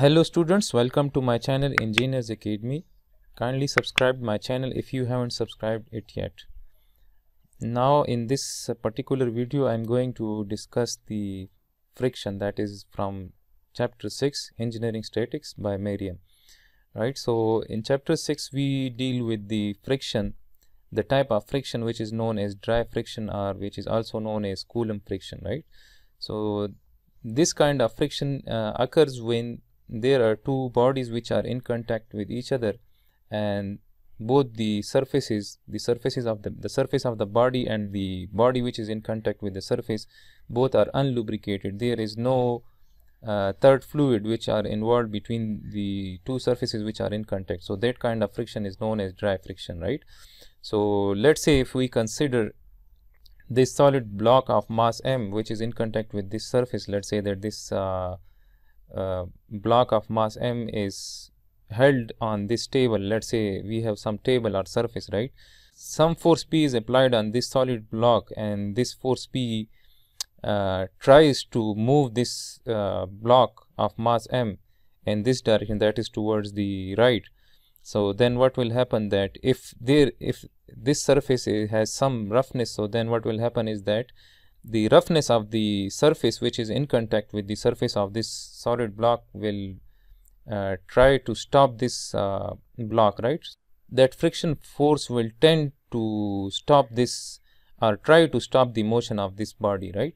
hello students welcome to my channel engineers academy kindly subscribe my channel if you haven't subscribed it yet now in this particular video i'm going to discuss the friction that is from chapter 6 engineering statics by merriam right so in chapter 6 we deal with the friction the type of friction which is known as dry friction or which is also known as coulomb friction right so this kind of friction uh, occurs when there are two bodies which are in contact with each other and both the surfaces the surfaces of the, the surface of the body and the body which is in contact with the surface both are unlubricated there is no uh, third fluid which are involved between the two surfaces which are in contact so that kind of friction is known as dry friction right so let's say if we consider this solid block of mass m which is in contact with this surface let's say that this uh, uh, block of mass m is held on this table let's say we have some table or surface right some force p is applied on this solid block and this force p uh, tries to move this uh, block of mass m in this direction that is towards the right so then what will happen that if there if this surface has some roughness so then what will happen is that the roughness of the surface which is in contact with the surface of this solid block will uh, try to stop this uh, block right that friction force will tend to stop this or try to stop the motion of this body right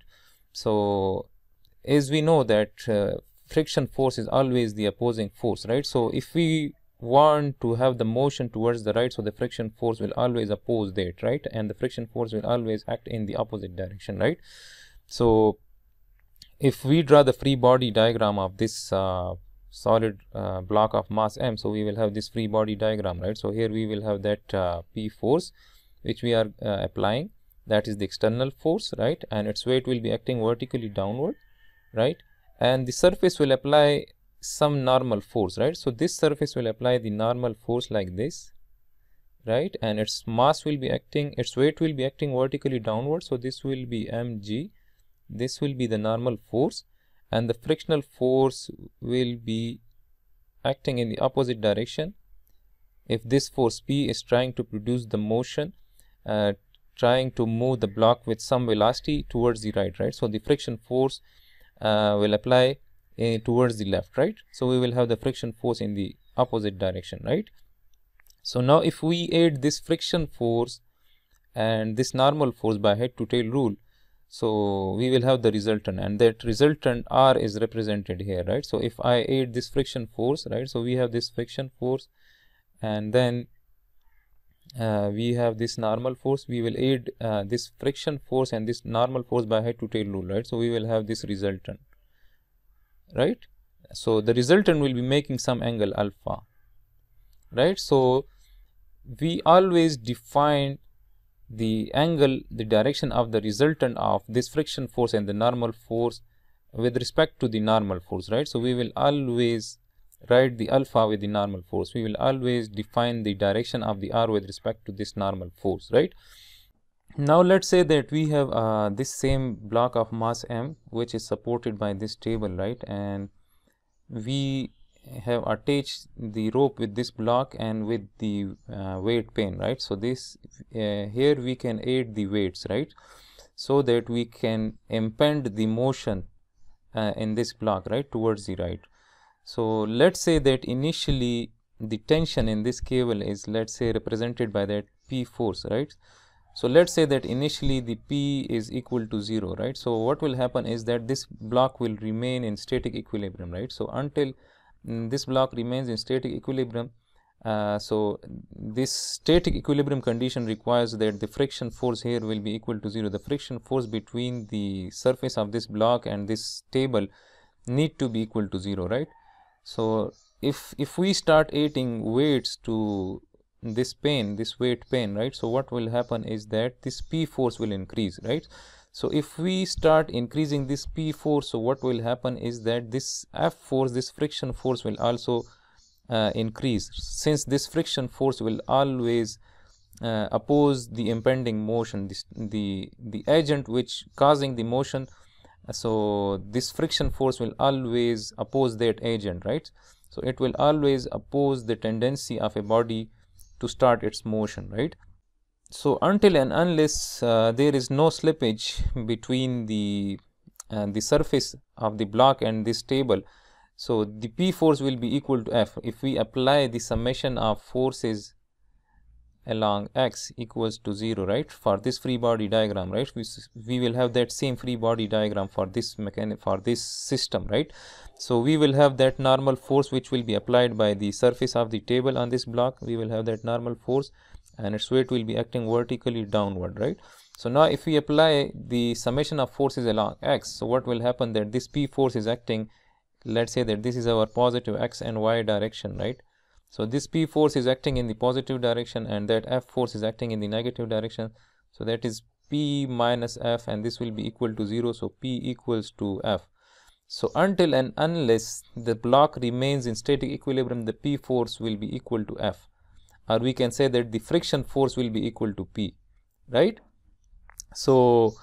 so as we know that uh, friction force is always the opposing force right so if we want to have the motion towards the right so the friction force will always oppose that right and the friction force will always act in the opposite direction right so if we draw the free body diagram of this uh, solid uh, block of mass m so we will have this free body diagram right so here we will have that uh, p force which we are uh, applying that is the external force right and its weight will be acting vertically downward right and the surface will apply some normal force right so this surface will apply the normal force like this right and its mass will be acting its weight will be acting vertically downward so this will be mg this will be the normal force and the frictional force will be acting in the opposite direction if this force p is trying to produce the motion uh, trying to move the block with some velocity towards the right right so the friction force uh, will apply uh, towards the left right so we will have the friction force in the opposite direction right so now if we add this friction force and this normal force by head to tail rule so we will have the resultant and that resultant r is represented here right so if i add this friction force right so we have this friction force and then uh, we have this normal force we will add uh, this friction force and this normal force by head to tail rule right so we will have this resultant right. So, the resultant will be making some angle alpha right. So, we always define the angle the direction of the resultant of this friction force and the normal force with respect to the normal force right. So, we will always write the alpha with the normal force we will always define the direction of the r with respect to this normal force right. Now let's say that we have uh, this same block of mass m which is supported by this table right and we have attached the rope with this block and with the uh, weight pin right so this uh, here we can add the weights right so that we can impend the motion uh, in this block right towards the right so let's say that initially the tension in this cable is let's say represented by that p force right so, let us say that initially the P is equal to 0, right. So, what will happen is that this block will remain in static equilibrium, right. So, until mm, this block remains in static equilibrium, uh, so this static equilibrium condition requires that the friction force here will be equal to 0. The friction force between the surface of this block and this table need to be equal to 0, right. So, if if we start adding weights to this pain this weight pain right so what will happen is that this p force will increase right so if we start increasing this p force so what will happen is that this f force this friction force will also uh, increase since this friction force will always uh, oppose the impending motion this the the agent which causing the motion so this friction force will always oppose that agent right so it will always oppose the tendency of a body to start its motion right so until and unless uh, there is no slippage between the uh, the surface of the block and this table so the p force will be equal to f if we apply the summation of forces along x equals to 0 right for this free body diagram right we, we will have that same free body diagram for this mechanic for this system right so we will have that normal force which will be applied by the surface of the table on this block we will have that normal force and its weight will be acting vertically downward right so now if we apply the summation of forces along x so what will happen that this p force is acting let's say that this is our positive x and y direction right so this P force is acting in the positive direction and that F force is acting in the negative direction. So that is P minus F and this will be equal to 0. So P equals to F. So until and unless the block remains in static equilibrium, the P force will be equal to F. Or we can say that the friction force will be equal to P, right? So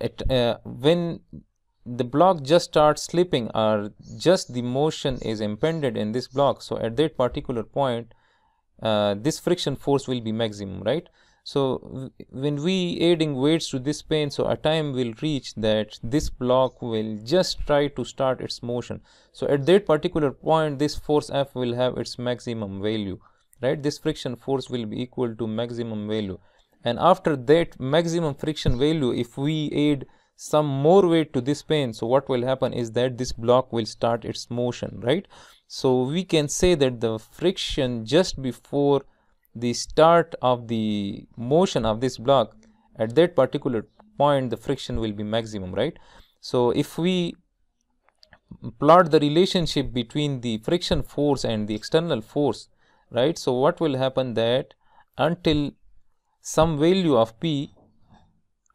it, uh, when the block just starts slipping or just the motion is impended in this block so at that particular point uh, this friction force will be maximum right so when we adding weights to this pane, so a time will reach that this block will just try to start its motion so at that particular point this force f will have its maximum value right this friction force will be equal to maximum value and after that maximum friction value if we add some more weight to this pane. so what will happen is that this block will start its motion right so we can say that the friction just before the start of the motion of this block at that particular point the friction will be maximum right so if we plot the relationship between the friction force and the external force right so what will happen that until some value of p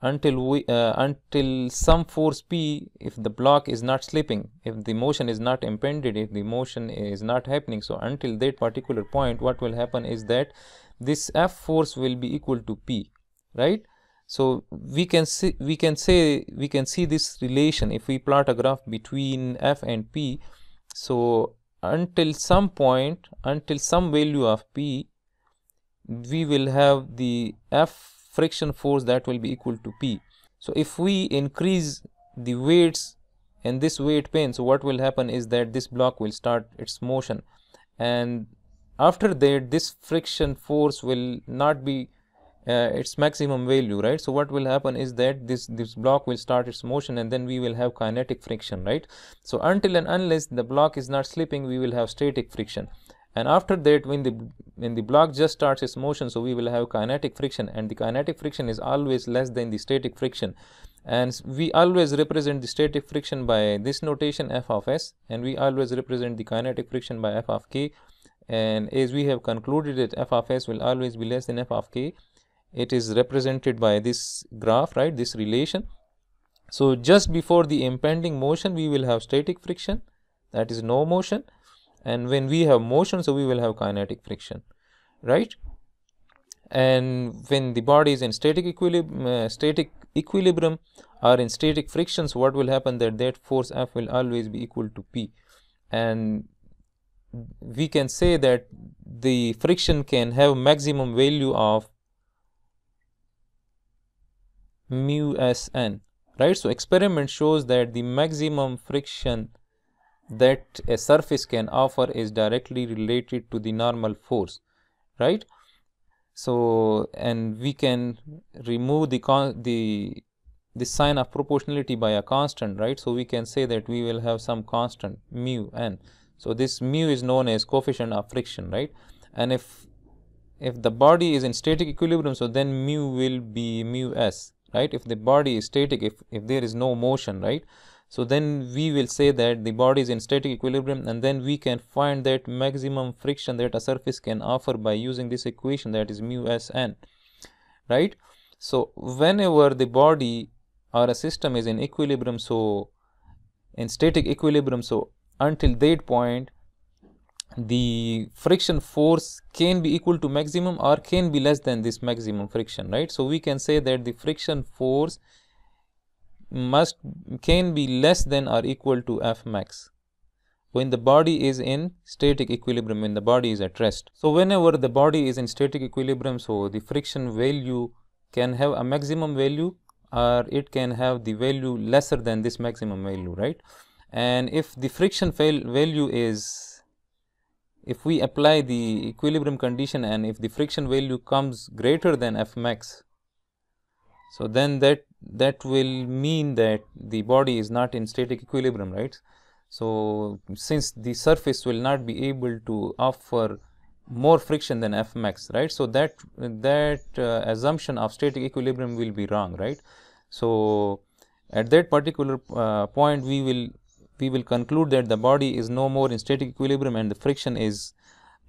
until we uh, until some force p if the block is not slipping if the motion is not impended if the motion is not happening so until that particular point what will happen is that this f force will be equal to p right so we can see we can say we can see this relation if we plot a graph between f and p so until some point until some value of p we will have the f friction force that will be equal to P. So if we increase the weights in this weight pin, so what will happen is that this block will start its motion and after that this friction force will not be uh, its maximum value right so what will happen is that this this block will start its motion and then we will have kinetic friction right so until and unless the block is not slipping we will have static friction and after that when the when the block just starts its motion so we will have kinetic friction and the kinetic friction is always less than the static friction and we always represent the static friction by this notation f of s and we always represent the kinetic friction by f of k and as we have concluded that f of s will always be less than f of k it is represented by this graph right this relation so just before the impending motion we will have static friction that is no motion and when we have motion so we will have kinetic friction right and when the body is in static equilibrium uh, static equilibrium or in static frictions what will happen that that force f will always be equal to p and we can say that the friction can have maximum value of mu s n right so experiment shows that the maximum friction that a surface can offer is directly related to the normal force right so and we can remove the the the sign of proportionality by a constant right so we can say that we will have some constant mu n so this mu is known as coefficient of friction right and if if the body is in static equilibrium so then mu will be mu s right if the body is static if if there is no motion right so then we will say that the body is in static equilibrium and then we can find that maximum friction that a surface can offer by using this equation that is mu s n right. So whenever the body or a system is in equilibrium so in static equilibrium so until that point the friction force can be equal to maximum or can be less than this maximum friction right. So we can say that the friction force must can be less than or equal to F max when the body is in static equilibrium when the body is at rest so whenever the body is in static equilibrium so the friction value can have a maximum value or it can have the value lesser than this maximum value right and if the friction value is if we apply the equilibrium condition and if the friction value comes greater than f max so then that that will mean that the body is not in static equilibrium right so since the surface will not be able to offer more friction than f max, right so that that uh, assumption of static equilibrium will be wrong right so at that particular uh, point we will we will conclude that the body is no more in static equilibrium and the friction is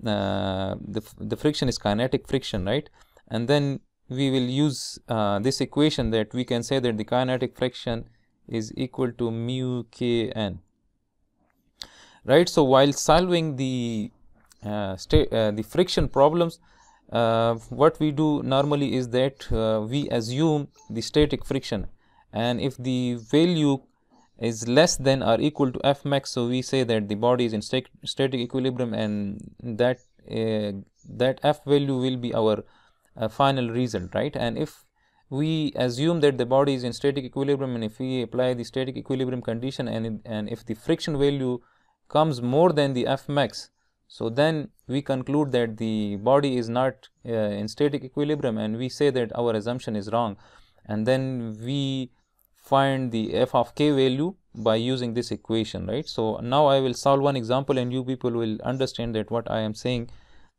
uh, the, the friction is kinetic friction right and then we will use uh, this equation that we can say that the kinetic friction is equal to mu k n right so while solving the uh, uh, the friction problems uh, what we do normally is that uh, we assume the static friction and if the value is less than or equal to f max so we say that the body is in static equilibrium and that uh, that f value will be our final result right and if we assume that the body is in static equilibrium and if we apply the static equilibrium condition and, and if the friction value comes more than the F max so then we conclude that the body is not uh, in static equilibrium and we say that our assumption is wrong and then we find the f of k value by using this equation right. So, now I will solve one example and you people will understand that what I am saying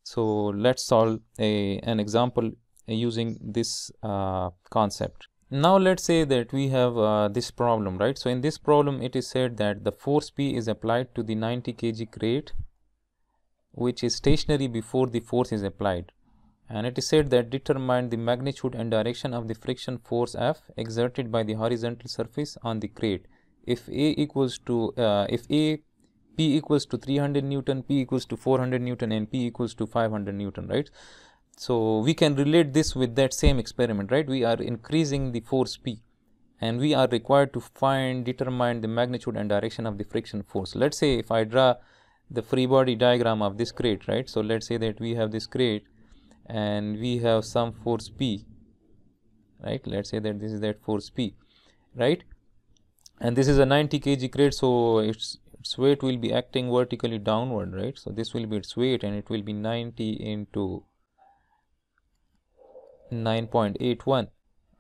so let's solve a, an example using this uh, concept. Now let's say that we have uh, this problem, right? So in this problem, it is said that the force P is applied to the 90 kg crate, which is stationary before the force is applied. And it is said that determine the magnitude and direction of the friction force F exerted by the horizontal surface on the crate. If A equals to, uh, if A P equals to 300 Newton, P equals to 400 Newton and P equals to 500 Newton, right. So, we can relate this with that same experiment, right. We are increasing the force P and we are required to find, determine the magnitude and direction of the friction force. Let us say if I draw the free body diagram of this crate, right. So, let us say that we have this crate and we have some force P, right. Let us say that this is that force P, right and this is a 90 kg crate so it's its weight will be acting vertically downward right so this will be its weight and it will be 90 into 9.81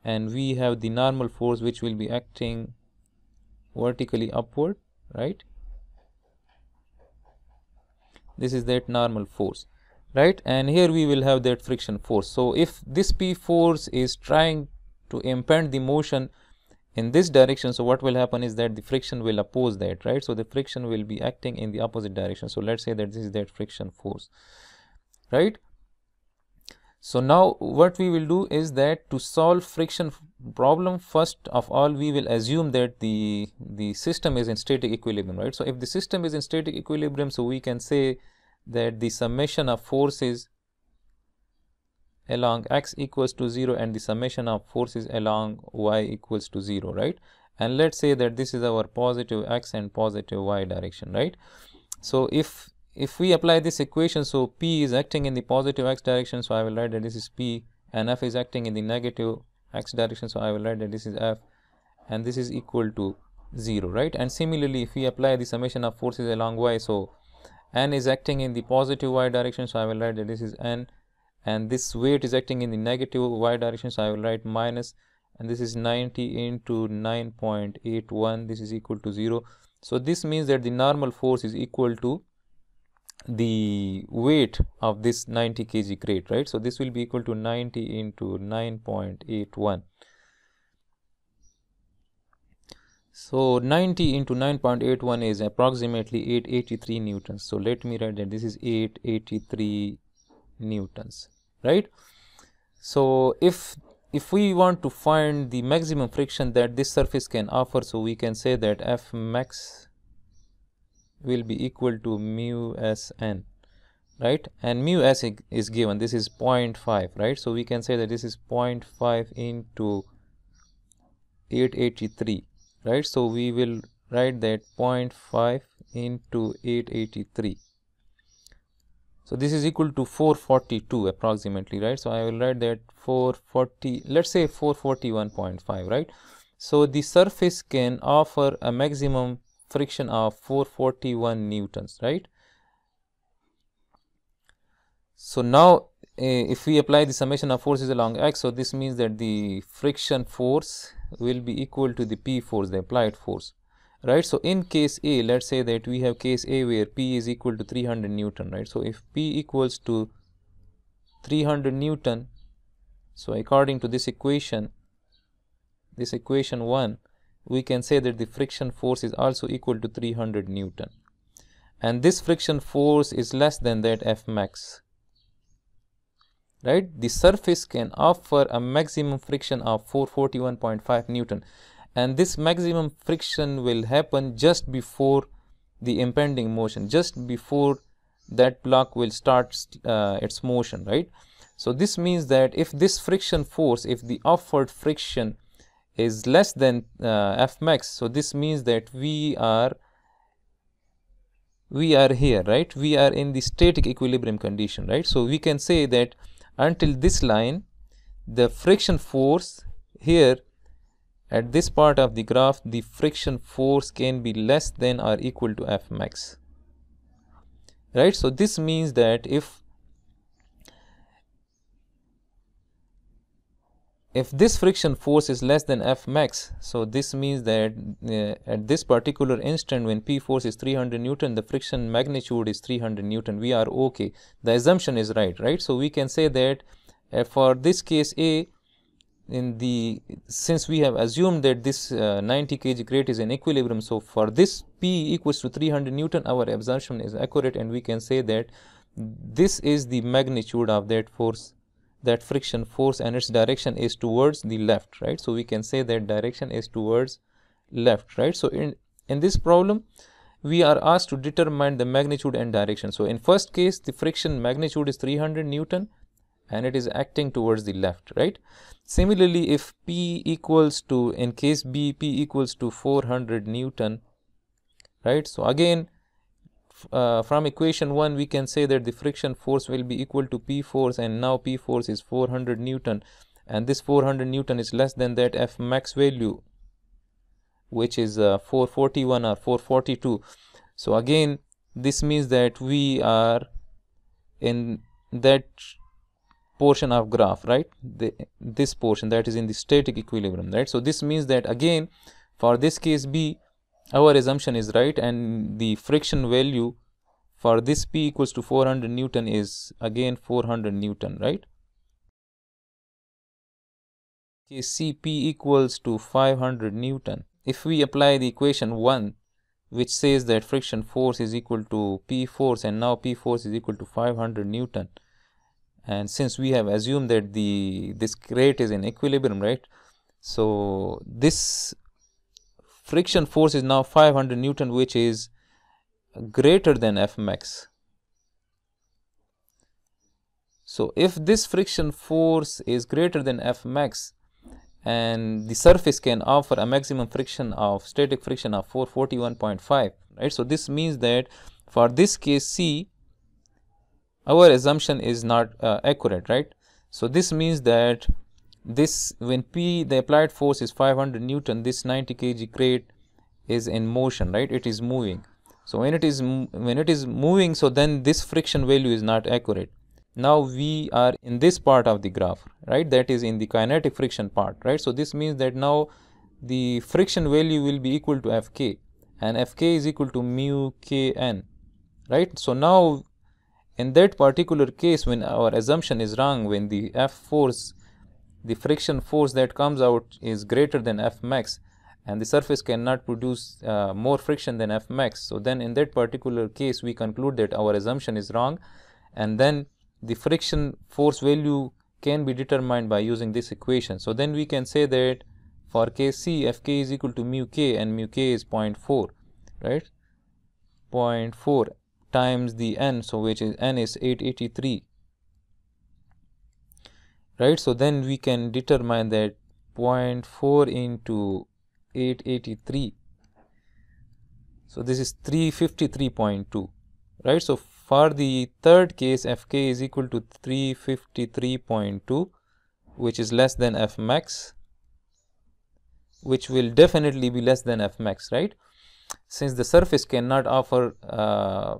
and we have the normal force which will be acting vertically upward right this is that normal force right and here we will have that friction force so if this p force is trying to impend the motion in this direction so what will happen is that the friction will oppose that right so the friction will be acting in the opposite direction so let's say that this is that friction force right so now what we will do is that to solve friction problem first of all we will assume that the the system is in static equilibrium right so if the system is in static equilibrium so we can say that the summation of forces along x equals to 0 and the summation of forces along y equals to 0 right and let's say that this is our positive x and positive y direction right so if if we apply this equation so p is acting in the positive x direction so i will write that this is p and f is acting in the negative x direction so i will write that this is f and this is equal to 0 right and similarly if we apply the summation of forces along y so n is acting in the positive y direction so i will write that this is n and this weight is acting in the negative y direction so I will write minus and this is 90 into 9.81 this is equal to 0 so this means that the normal force is equal to the weight of this 90 kg crate right so this will be equal to 90 into 9.81 so 90 into 9.81 is approximately 883 newtons so let me write that this is 883 newtons right. So, if if we want to find the maximum friction that this surface can offer, so we can say that F max will be equal to mu s n right and mu s is given this is 0.5 right so we can say that this is 0.5 into 883 right so we will write that 0.5 into 883 so, this is equal to 442 approximately right. So, I will write that 440 let us say 441.5 right. So, the surface can offer a maximum friction of 441 newtons right. So, now uh, if we apply the summation of forces along x. So, this means that the friction force will be equal to the p force the applied force right so in case a let's say that we have case a where p is equal to 300 newton right so if p equals to 300 newton so according to this equation this equation 1 we can say that the friction force is also equal to 300 newton and this friction force is less than that f max right the surface can offer a maximum friction of 441.5 newton and this maximum friction will happen just before the impending motion just before that block will start uh, its motion right so this means that if this friction force if the offered friction is less than uh, f max so this means that we are we are here right we are in the static equilibrium condition right so we can say that until this line the friction force here at this part of the graph, the friction force can be less than or equal to F max. Right, so this means that if if this friction force is less than F max, so this means that uh, at this particular instant when P force is 300 Newton, the friction magnitude is 300 Newton, we are okay. The assumption is right, right? So we can say that uh, for this case A, in the since we have assumed that this uh, 90 kg crate is in equilibrium so for this P equals to 300 Newton our assumption is accurate and we can say that this is the magnitude of that force that friction force and its direction is towards the left right so we can say that direction is towards left right so in in this problem we are asked to determine the magnitude and direction so in first case the friction magnitude is 300 newton and it is acting towards the left, right? Similarly, if P equals to, in case B, P equals to 400 Newton, right? So again, uh, from equation 1 we can say that the friction force will be equal to P force and now P force is 400 Newton and this 400 Newton is less than that F max value which is uh, 441 or 442. So again this means that we are in that portion of graph right the, this portion that is in the static equilibrium right so this means that again for this case b our assumption is right and the friction value for this p equals to 400 newton is again 400 newton right okay, cp equals to 500 newton if we apply the equation 1 which says that friction force is equal to p force and now p force is equal to 500 newton and since we have assumed that the this crate is in equilibrium right so this friction force is now 500 newton which is greater than f max. so if this friction force is greater than f max, and the surface can offer a maximum friction of static friction of 441.5 right so this means that for this case c our assumption is not uh, accurate right so this means that this when p the applied force is 500 newton this 90 kg crate is in motion right it is moving so when it is when it is moving so then this friction value is not accurate now we are in this part of the graph right that is in the kinetic friction part right so this means that now the friction value will be equal to fk and fk is equal to mu kn right so now in that particular case, when our assumption is wrong, when the F force, the friction force that comes out is greater than F max, and the surface cannot produce uh, more friction than F max. So then in that particular case, we conclude that our assumption is wrong and then the friction force value can be determined by using this equation. So then we can say that for Kc, Fk is equal to mu k and mu k is 0.4, right? 0.4 times the n so which is n is 883 right so then we can determine that 0.4 into 883 so this is 353.2 right so for the third case fk is equal to 353.2 which is less than f max which will definitely be less than f max right since the surface cannot offer uh,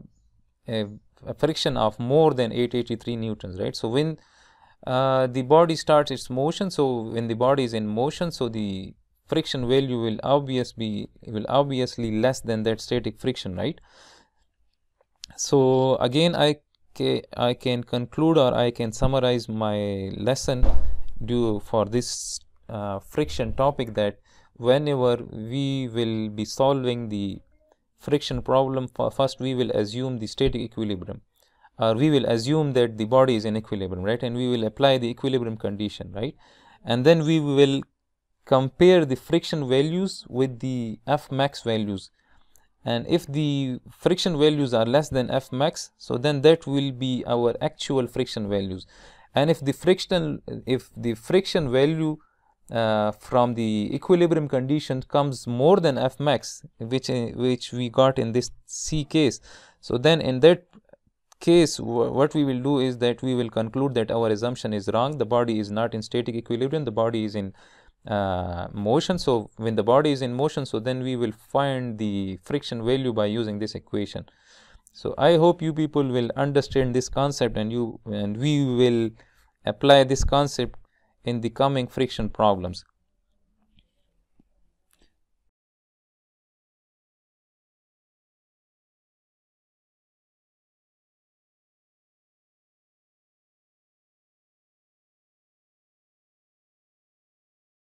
a, a friction of more than 883 newtons right so when uh, the body starts its motion so when the body is in motion so the friction value will obviously will obviously less than that static friction right so again i ca i can conclude or i can summarize my lesson due for this uh, friction topic that whenever we will be solving the friction problem first we will assume the static equilibrium or uh, we will assume that the body is in equilibrium right and we will apply the equilibrium condition right and then we will compare the friction values with the f max values and if the friction values are less than f max so then that will be our actual friction values and if the friction if the friction value uh, from the equilibrium condition comes more than f max which uh, which we got in this c case so then in that case what we will do is that we will conclude that our assumption is wrong the body is not in static equilibrium the body is in uh, motion so when the body is in motion so then we will find the friction value by using this equation so i hope you people will understand this concept and you and we will apply this concept in the coming friction problems.